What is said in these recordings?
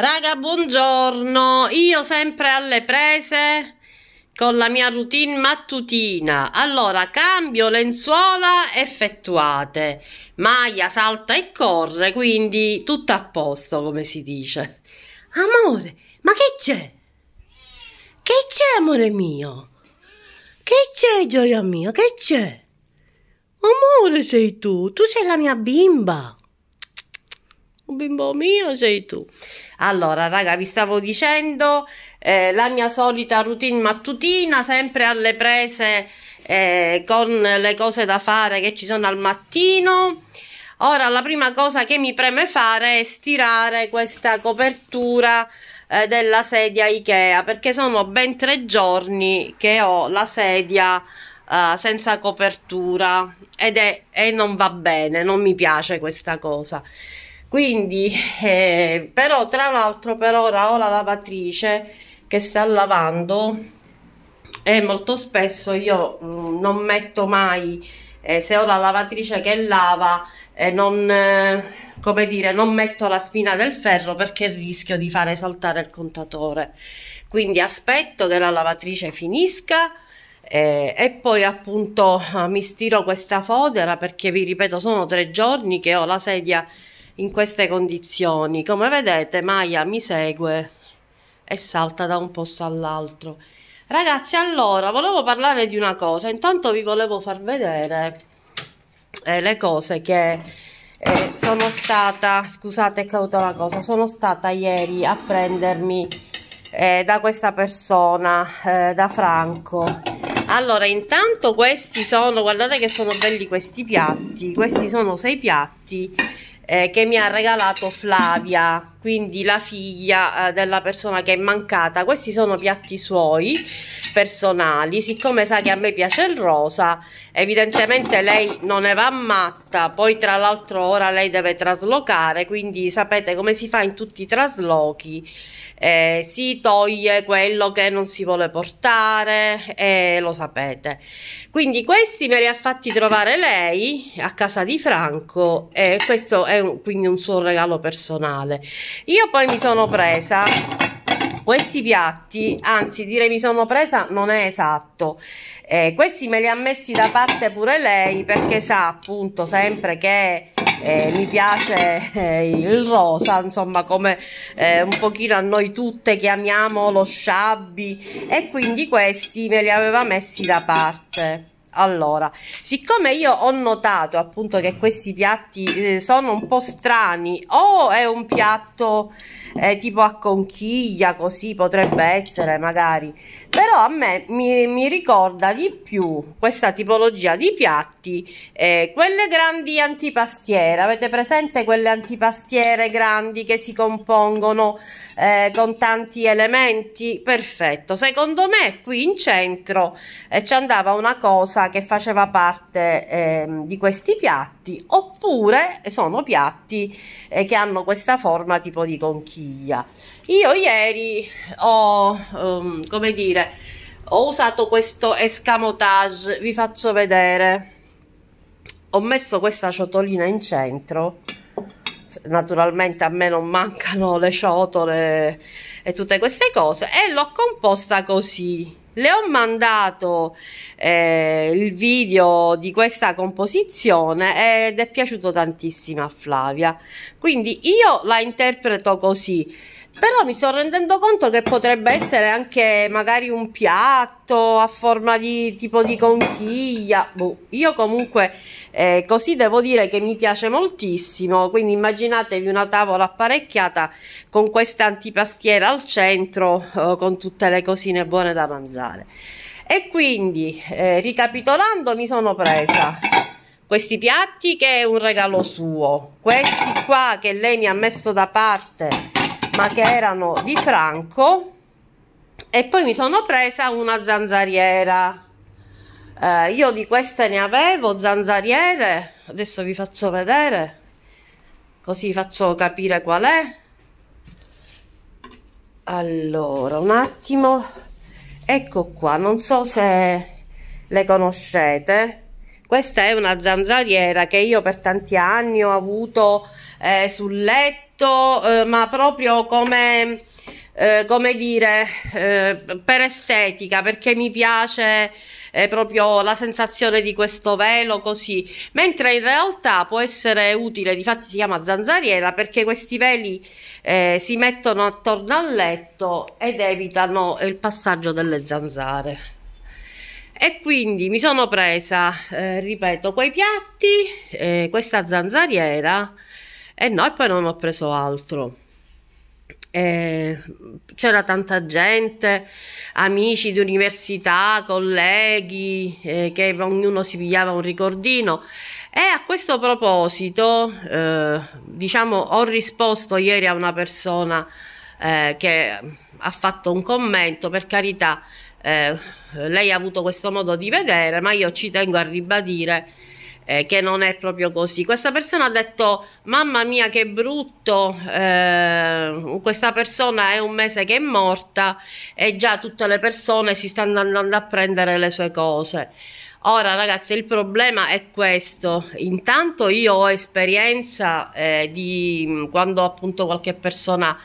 Raga, buongiorno. Io sempre alle prese con la mia routine mattutina. Allora, cambio lenzuola effettuate. Maglia salta e corre, quindi tutto a posto, come si dice. Amore, ma che c'è? Che c'è, amore mio? Che c'è, gioia mia? Che c'è? Amore sei tu, tu sei la mia bimba. bimbo mio sei tu. Allora, raga, vi stavo dicendo eh, la mia solita routine mattutina, sempre alle prese eh, con le cose da fare che ci sono al mattino. Ora, la prima cosa che mi preme fare è stirare questa copertura eh, della sedia Ikea, perché sono ben tre giorni che ho la sedia Uh, senza copertura ed è, e non va bene, non mi piace questa cosa. Quindi, eh, però, tra l'altro, per ora ho la lavatrice che sta lavando e molto spesso io mh, mm, non metto mai, eh, se ho la lavatrice che lava, eh, non, eh, come dire, non metto la spina del ferro perché rischio di fare saltare il contatore. Quindi aspetto che la lavatrice finisca. Eh, e poi appunto mi stiro questa fodera perché vi ripeto sono tre giorni che ho la sedia in queste condizioni. Come vedete Maya mi segue e salta da un posto all'altro. Ragazzi, allora, volevo parlare di una cosa. Intanto vi volevo far vedere eh, le cose che eh, sono stata... Scusate, che ho avuto una cosa. Sono stata ieri a prendermi eh, da questa persona, eh, da Franco. Allora, intanto questi sono... Guardate che sono belli questi piatti. Questi sono sei piatti eh, che mi ha regalato Flavia quindi la figlia eh, della persona che è mancata. Questi sono piatti suoi personali, siccome sa che a me piace il rosa, evidentemente lei non ne va matta, poi tra l'altro ora lei deve traslocare, quindi sapete come si fa in tutti i traslochi, eh, si toglie quello che non si vuole portare e eh, lo sapete. Quindi questi me li ha fatti trovare lei a casa di Franco e questo è un, quindi un suo regalo personale. Io poi mi sono presa questi piatti, anzi dire mi sono presa non è esatto, eh, questi me li ha messi da parte pure lei perché sa appunto sempre che eh, mi piace eh, il rosa, insomma come eh, un pochino a noi tutte chiamiamo lo sciabbi e quindi questi me li aveva messi da parte. Allora, siccome io ho notato appunto che questi piatti eh, sono un po' strani, o è un piatto eh, tipo a conchiglia, così potrebbe essere magari. Però a me mi, mi ricorda di più questa tipologia di piatti, eh, quelle grandi antipastiere. Avete presente quelle antipastiere grandi che si compongono eh, con tanti elementi? Perfetto. Secondo me qui in centro eh, ci andava una cosa che faceva parte ehm, di questi piatti, oppure sono piatti eh, che hanno questa forma tipo di conchiglia conchiglia. Io ieri ho, um, come dire, ho usato questo escamotage, vi faccio vedere. Ho messo questa ciotolina in centro, naturalmente a me non mancano le ciotole e tutte queste cose, e l'ho composta così le ho mandato eh, il video di questa composizione ed è piaciuto tantissimo a Flavia quindi io la interpreto così però mi sto rendendo conto che potrebbe essere anche magari un piatto a forma di tipo di conchiglia boh, io comunque eh, così devo dire che mi piace moltissimo quindi immaginatevi una tavola apparecchiata con questa antipastiera al centro eh, con tutte le cosine buone da mangiare e quindi eh, ricapitolando mi sono presa questi piatti che è un regalo suo questi qua che lei mi ha messo da parte ma che erano di Franco e poi mi sono presa una zanzariera eh, io di queste ne avevo zanzariere, adesso vi faccio vedere, così vi faccio capire qual è. Allora, un attimo, ecco qua, non so se le conoscete. Questa è una zanzariera che io per tanti anni ho avuto eh, sul letto, eh, ma proprio come... Eh, come dire, eh, per estetica, perché mi piace è proprio la sensazione di questo velo così, mentre in realtà può essere utile, difatti si chiama zanzariera perché questi veli eh, si mettono attorno al letto ed evitano il passaggio delle zanzare. E quindi mi sono presa, eh, ripeto, quei piatti, eh, questa zanzariera e no, e poi non ho preso altro eh, c'era tanta gente, amici di università, colleghi, eh, che ognuno si pigliava un ricordino. E a questo proposito, eh, diciamo, ho risposto ieri a una persona eh, che ha fatto un commento, per carità, eh, lei ha avuto questo modo di vedere, ma io ci tengo a ribadire eh, che non è proprio così. Questa persona ha detto mamma mia che brutto, eh, questa persona è un mese che è morta e già tutte le persone si stanno andando a prendere le sue cose. Ora ragazzi il problema è questo, intanto io ho esperienza eh, di quando appunto qualche persona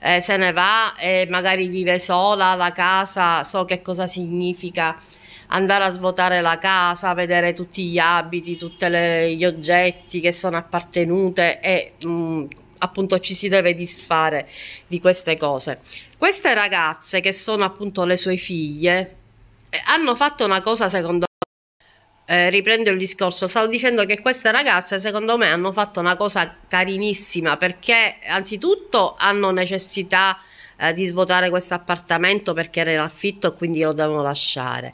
eh, se ne va e magari vive sola la casa, so che cosa significa andare a svuotare la casa, vedere tutti gli abiti, tutti gli oggetti che sono appartenute e mh, mm, appunto ci si deve disfare di queste cose. Queste ragazze che sono appunto le sue figlie eh, hanno fatto una cosa secondo me eh, riprendo il discorso, stavo dicendo che queste ragazze secondo me hanno fatto una cosa carinissima perché anzitutto hanno necessità eh, di svuotare questo appartamento perché era in affitto e quindi lo devono lasciare.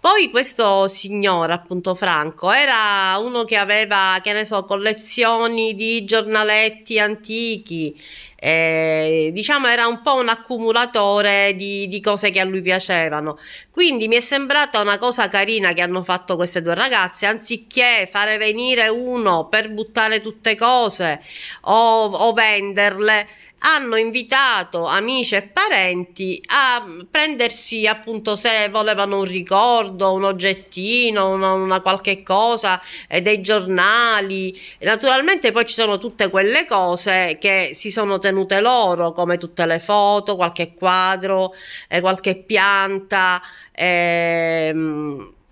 Poi questo signore, appunto Franco, era uno che aveva, che ne so, collezioni di giornaletti antichi, eh, diciamo era un po' un accumulatore di, di, cose che a lui piacevano. Quindi mi è sembrata una cosa carina che hanno fatto queste due ragazze, anziché fare venire uno per buttare tutte cose o, o venderle hanno invitato amici e parenti a prendersi appunto se volevano un ricordo, un oggettino, una, una qualche cosa, eh, dei giornali. Naturalmente poi ci sono tutte quelle cose che si sono tenute loro, come tutte le foto, qualche quadro, eh, qualche pianta. Eh,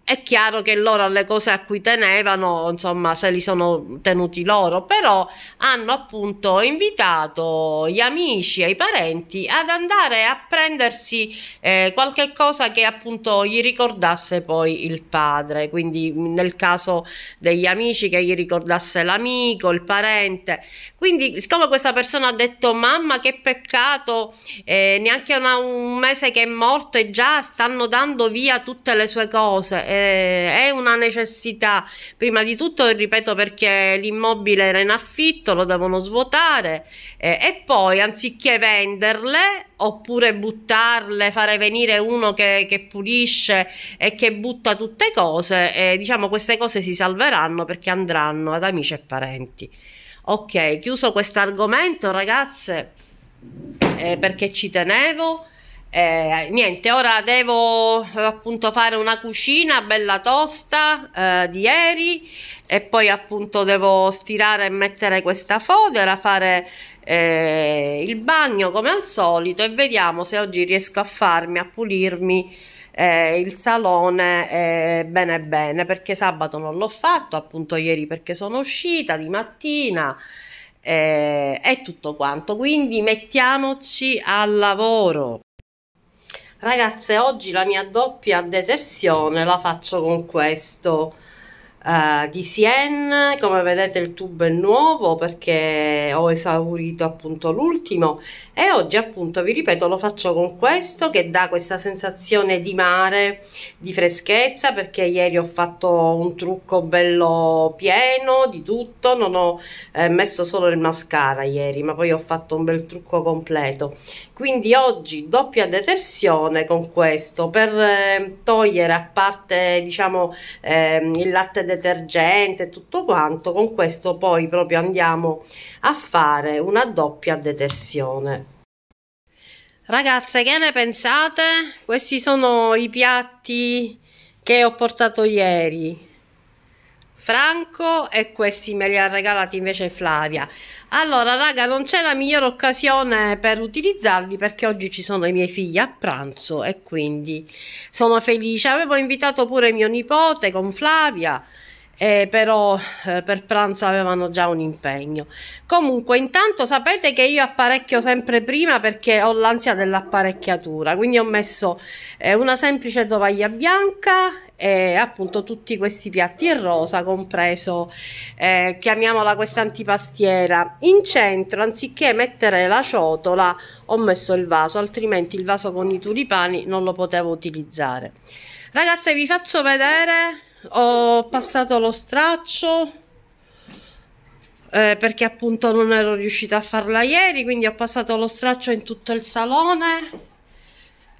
è chiaro che loro alle cose a cui tenevano, insomma, se li sono tenuti loro, però hanno appunto invitato gli amici e i parenti ad andare a prendersi eh, qualche cosa che appunto gli ricordasse poi il padre, quindi nel caso degli amici che gli ricordasse l'amico, il parente. Quindi siccome questa persona ha detto mamma che peccato, eh, neanche una, un mese che è morto e già stanno dando via tutte le sue cose, eh, è una necessità. Prima di tutto, ripeto, perché l'immobile era in affitto, lo devono svuotare eh, e poi anziché venderle oppure buttarle, fare venire uno che, che pulisce e che butta tutte cose, eh, diciamo queste cose si salveranno perché andranno ad amici e parenti. Ok, chiuso questo argomento, ragazze, eh, perché ci tenevo. Eh, niente, ora devo appunto fare una cucina bella tosta eh, di ieri e poi appunto devo stirare e mettere questa fodera, fare eh, il bagno come al solito e vediamo se oggi riesco a farmi, a pulirmi eh, il salone eh, bene bene perché sabato non l'ho fatto appunto ieri perché sono uscita di mattina è eh, tutto quanto quindi mettiamoci al lavoro ragazze oggi la mia doppia detersione la faccio con questo uh, eh, di Sien come vedete il tubo è nuovo perché ho esaurito appunto l'ultimo e oggi appunto vi ripeto lo faccio con questo che dà questa sensazione di mare di freschezza perché ieri ho fatto un trucco bello pieno di tutto non ho eh, messo solo il mascara ieri ma poi ho fatto un bel trucco completo quindi oggi doppia detersione con questo per eh, togliere a parte diciamo eh, il latte detersivo detergente e tutto quanto con questo poi proprio andiamo a fare una doppia detersione ragazze che ne pensate questi sono i piatti che ho portato ieri Franco e questi me li ha regalati invece Flavia allora raga non c'è la migliore occasione per utilizzarli perché oggi ci sono i miei figli a pranzo e quindi sono felice avevo invitato pure mio nipote con Flavia eh, però eh, per pranzo avevano già un impegno. Comunque, intanto sapete che io apparecchio sempre prima perché ho l'ansia dell'apparecchiatura, quindi ho messo eh, una semplice tovaglia bianca e appunto tutti questi piatti in rosa, compreso eh, chiamiamola questa antipastiera. In centro, anziché mettere la ciotola, ho messo il vaso, altrimenti il vaso con i tulipani non lo potevo utilizzare. Ragazze, vi faccio vedere ho passato lo straccio eh, perché appunto non ero riuscita a farla ieri quindi ho passato lo straccio in tutto il salone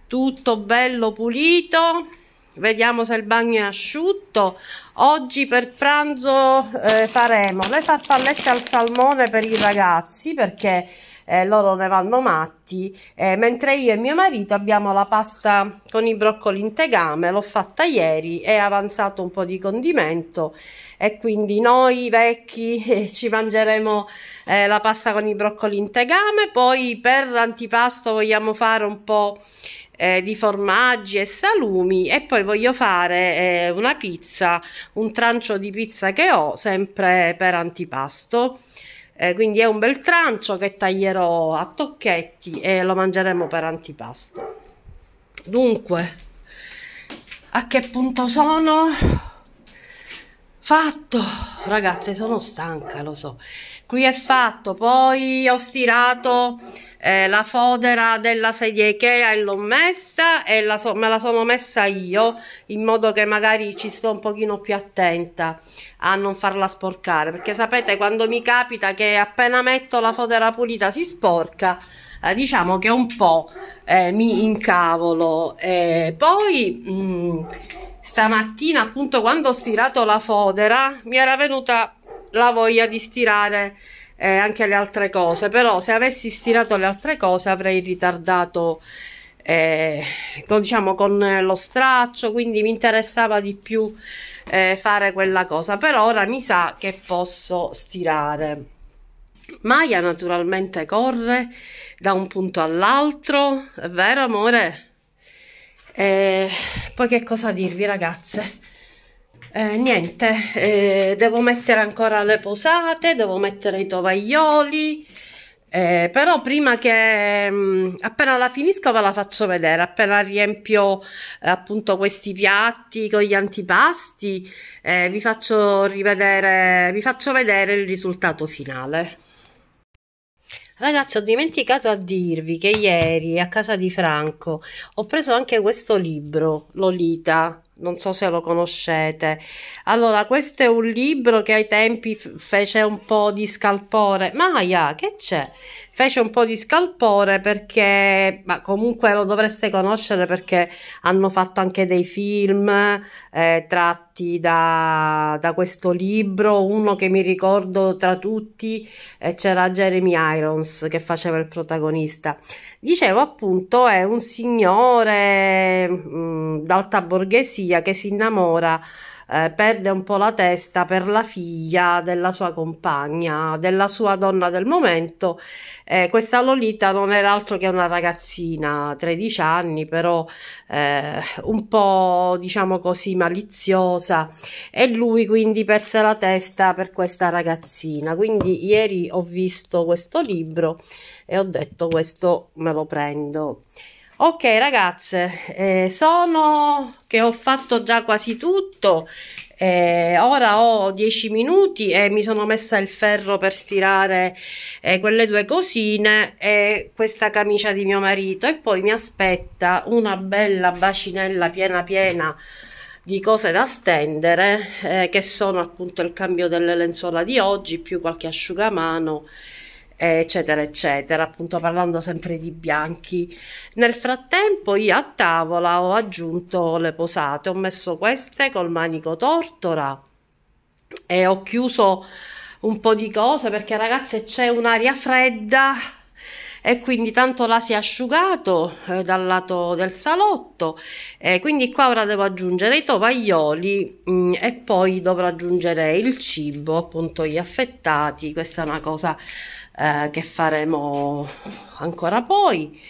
tutto bello pulito vediamo se il bagno è asciutto oggi per pranzo eh, faremo le farfallette al salmone per i ragazzi perché eh, loro ne vanno matti, eh, mentre io e mio marito abbiamo la pasta con i broccoli in tegame, l'ho fatta ieri, è avanzato un po' di condimento e quindi noi vecchi eh, ci mangeremo eh, la pasta con i broccoli in tegame, poi per l'antipasto vogliamo fare un po' Eh, di formaggi e salumi e poi voglio fare eh, una pizza, un trancio di pizza che ho sempre per antipasto eh, quindi è un bel trancio che taglierò a tocchetti e lo mangeremo per antipasto dunque a che punto sono Fatto, ragazze, sono stanca, lo so. Qui è fatto, poi ho stirato eh, la fodera della sedia Ikea e l'ho messa e la so me la sono messa io in modo che magari ci sto un pochino più attenta a non farla sporcare perché sapete quando mi capita che appena metto la fodera pulita si sporca eh, diciamo che un po' eh, mi incavolo eh, poi mh, mm, stamattina appunto quando ho stirato la fodera mi era venuta la voglia di stirare eh, anche le altre cose però se avessi stirato le altre cose avrei ritardato eh, con, diciamo con lo straccio quindi mi interessava di più eh, fare quella cosa però ora mi sa che posso stirare Maya naturalmente corre da un punto all'altro è vero amore? Eh, poi che cosa dirvi ragazze? Eh, niente, eh, devo mettere ancora le posate, devo mettere i tovaglioli, eh, però prima che mh, mm, appena la finisco ve la faccio vedere, appena riempio eh, appunto questi piatti con gli antipasti eh, vi, faccio rivedere, vi faccio vedere il risultato finale. Ragazzi, ho dimenticato a dirvi che ieri a casa di Franco ho preso anche questo libro, Lolita, non so se lo conoscete. Allora, questo è un libro che ai tempi fece un po' di scalpore. Maia, che c'è? Fece un po' di scalpore perché, ma comunque lo dovreste conoscere perché hanno fatto anche dei film eh, tratti da, da, questo libro. Uno che mi ricordo tra tutti eh, c'era Jeremy Irons che faceva il protagonista. Dicevo appunto è un signore mm, d'alta borghesia che si innamora eh, perde un po' la testa per la figlia della sua compagna, della sua donna del momento. Eh, questa Lolita non era altro che una ragazzina, 13 anni, però eh, un po' diciamo così maliziosa e lui quindi perse la testa per questa ragazzina. Quindi ieri ho visto questo libro e ho detto questo me lo prendo ok ragazze eh, sono che ho fatto già quasi tutto eh, ora ho 10 minuti e mi sono messa il ferro per stirare eh, quelle due cosine e questa camicia di mio marito e poi mi aspetta una bella bacinella piena piena di cose da stendere eh, che sono appunto il cambio delle lenzuola di oggi più qualche asciugamano eccetera, eccetera, appunto parlando sempre di bianchi. Nel frattempo io a tavola ho aggiunto le posate, ho messo queste col manico tortora e ho chiuso un po' di cose perché ragazze c'è un'aria fredda e quindi tanto là si è asciugato eh, dal lato del salotto eh, quindi qua ora devo aggiungere i tovaglioli mh, mm, e poi dovrò aggiungere il cibo appunto gli affettati questa è una cosa eh, che faremo ancora poi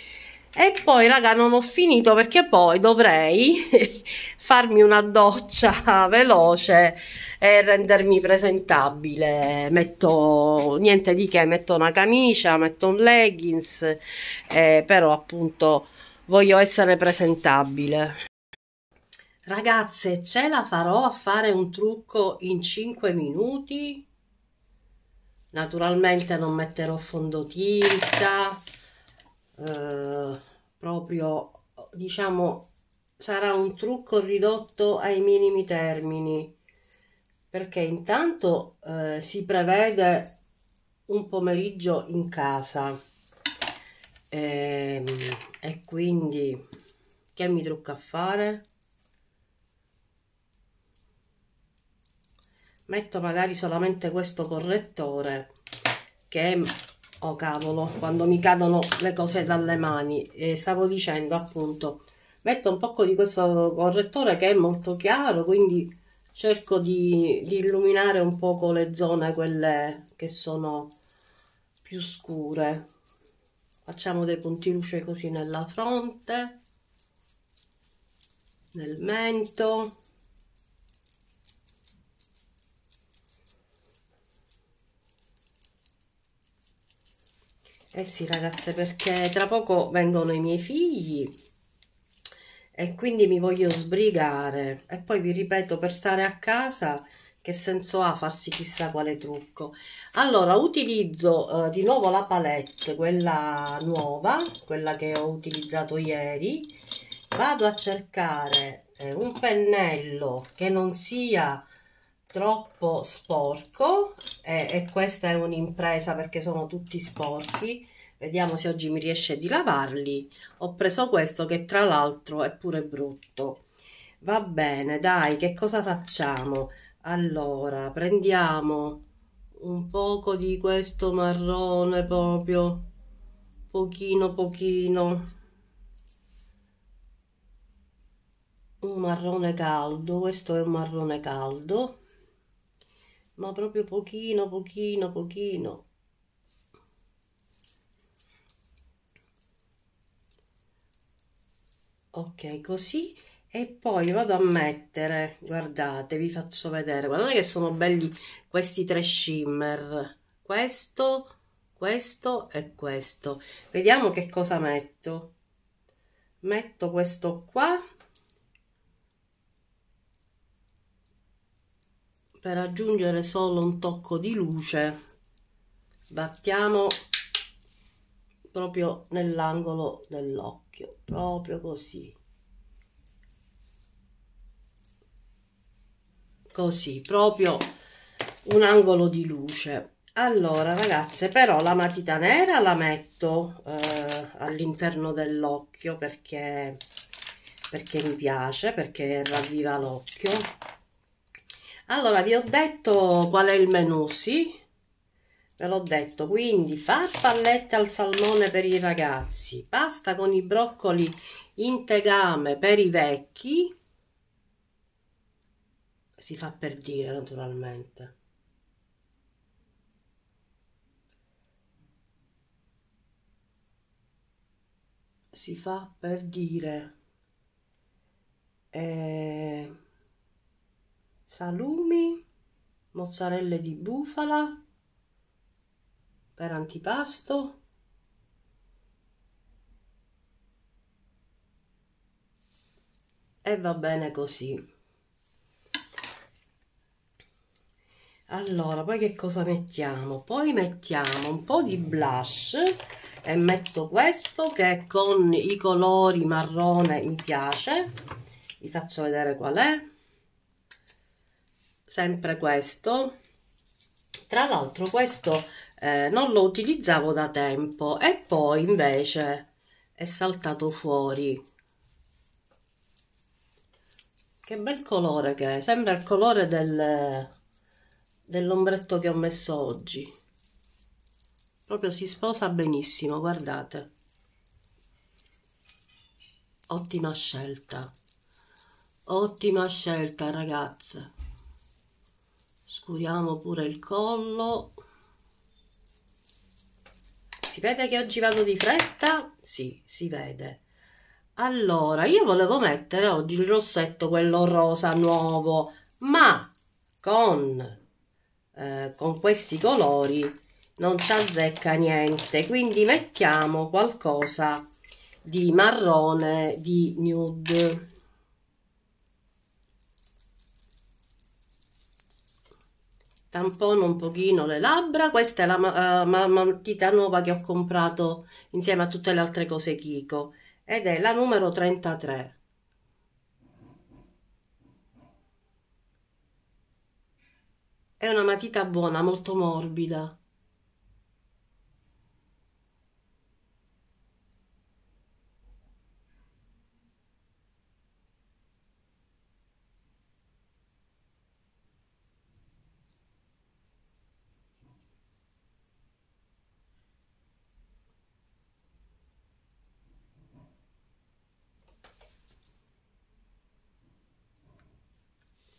e poi raga non ho finito perché poi dovrei farmi una doccia veloce e rendermi presentabile metto niente di che metto una camicia metto un leggings eh, però appunto voglio essere presentabile ragazze ce la farò a fare un trucco in 5 minuti naturalmente non metterò fondotinta eh, proprio diciamo sarà un trucco ridotto ai minimi termini perché intanto eh, si prevede un pomeriggio in casa e, ehm, e quindi che mi trucco a fare metto magari solamente questo correttore che oh cavolo quando mi cadono le cose dalle mani e stavo dicendo appunto metto un po' di questo correttore che è molto chiaro quindi cerco di, di illuminare un poco le zone quelle che sono più scure facciamo dei punti luce così nella fronte nel mento Eh sì ragazze perché tra poco vengono i miei figli e quindi mi voglio sbrigare e poi vi ripeto per stare a casa che senso ha farsi chissà quale trucco allora utilizzo eh, di nuovo la palette quella nuova quella che ho utilizzato ieri vado a cercare eh, un pennello che non sia troppo sporco e, e questa è un'impresa perché sono tutti sporchi vediamo se oggi mi riesce di lavarli ho preso questo che tra l'altro è pure brutto va bene dai che cosa facciamo allora prendiamo un poco di questo marrone proprio pochino pochino un marrone caldo questo è un marrone caldo ma proprio pochino, pochino, pochino. Ok, così e poi vado a mettere, guardate, vi faccio vedere, guardate che sono belli questi tre shimmer, questo, questo e questo. Vediamo che cosa metto. Metto questo qua per aggiungere solo un tocco di luce sbattiamo proprio nell'angolo dell'occhio proprio così così proprio un angolo di luce allora ragazze però la matita nera la metto eh, all'interno dell'occhio perché perché mi piace perché ravviva l'occhio allora vi ho detto qual è il menù sì ve l'ho detto quindi farfallette al salmone per i ragazzi pasta con i broccoli in tegame per i vecchi si fa per dire naturalmente si fa per dire eh salumi, mozzarelle di bufala per antipasto, e va bene così. Allora, poi che cosa mettiamo? Poi mettiamo un po' di blush e metto questo che con i colori marrone mi piace. Vi faccio vedere qual è sempre questo tra l'altro questo eh, non lo utilizzavo da tempo e poi invece è saltato fuori che bel colore che è sembra il colore del dell'ombretto che ho messo oggi proprio si sposa benissimo guardate ottima scelta ottima scelta ragazze oscuriamo pure il collo si vede che oggi vado di fretta? sì, si vede allora, io volevo mettere oggi il rossetto, quello rosa nuovo, ma con, eh, con questi colori non ci azzecca niente, quindi mettiamo qualcosa di marrone, di nude. tampono un pochino le labbra questa è la uh, ma eh, matita nuova che ho comprato insieme a tutte le altre cose Kiko ed è la numero 33 è una matita buona molto morbida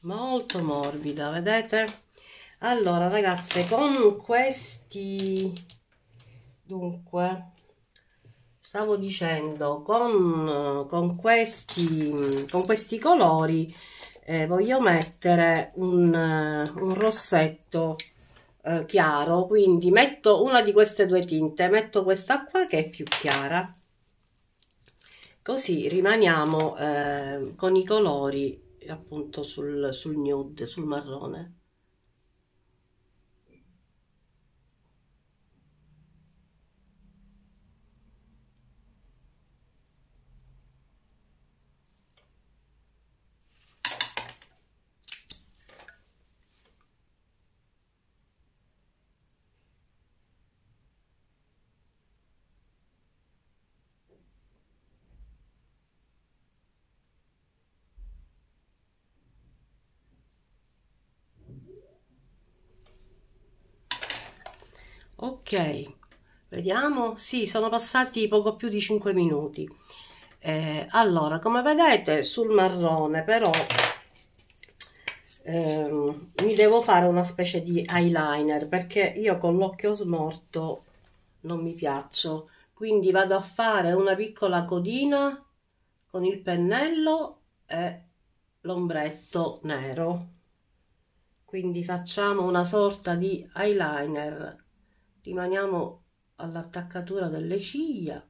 molto morbida vedete allora ragazze con questi dunque stavo dicendo con, con questi con questi colori eh, voglio mettere un, un rossetto eh, chiaro quindi metto una di queste due tinte metto questa qua che è più chiara così rimaniamo eh, con i colori appunto sul, sul nude, sul marrone. ok vediamo sì sono passati poco più di 5 minuti eh, allora come vedete sul marrone però ehm, mi devo fare una specie di eyeliner perché io con l'occhio smorto non mi piaccio quindi vado a fare una piccola codina con il pennello e l'ombretto nero quindi facciamo una sorta di eyeliner rimaniamo all'attaccatura delle ciglia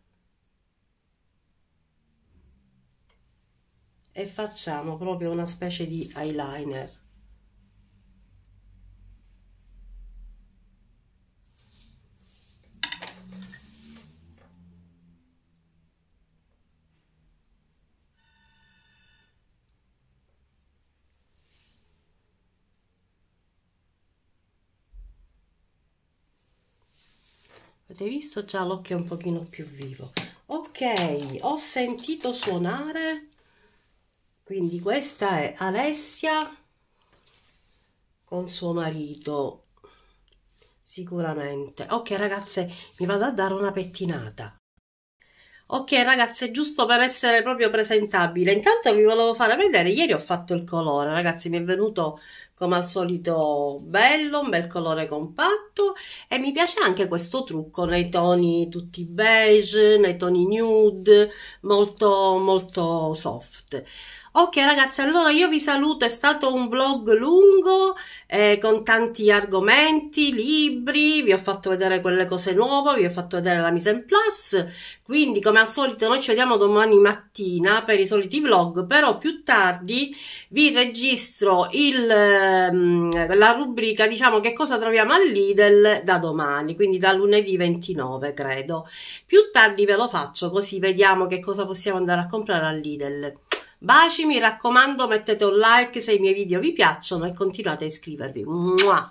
e facciamo proprio una specie di eyeliner avete visto già l'occhio un pochino più vivo ok ho sentito suonare quindi questa è Alessia con suo marito sicuramente ok ragazze mi vado a dare una pettinata ok ragazze giusto per essere proprio presentabile intanto vi volevo fare vedere ieri ho fatto il colore ragazzi mi è venuto come al solito bello, un bel colore compatto e mi piace anche questo trucco nei toni tutti beige, nei toni nude, molto molto soft. Ok ragazzi, allora io vi saluto, è stato un vlog lungo eh, con tanti argomenti, libri, vi ho fatto vedere quelle cose nuove, vi ho fatto vedere la mise en place, quindi come al solito noi ci vediamo domani mattina per i soliti vlog, però più tardi vi registro il, ehm, la rubrica diciamo che cosa troviamo Lidl da domani, quindi da lunedì 29 credo. Più tardi ve lo faccio così vediamo che cosa possiamo andare a comprare Lidl. Baci, mi raccomando, mettete un like se i miei video vi piacciono e continuate a iscrivervi. Muah!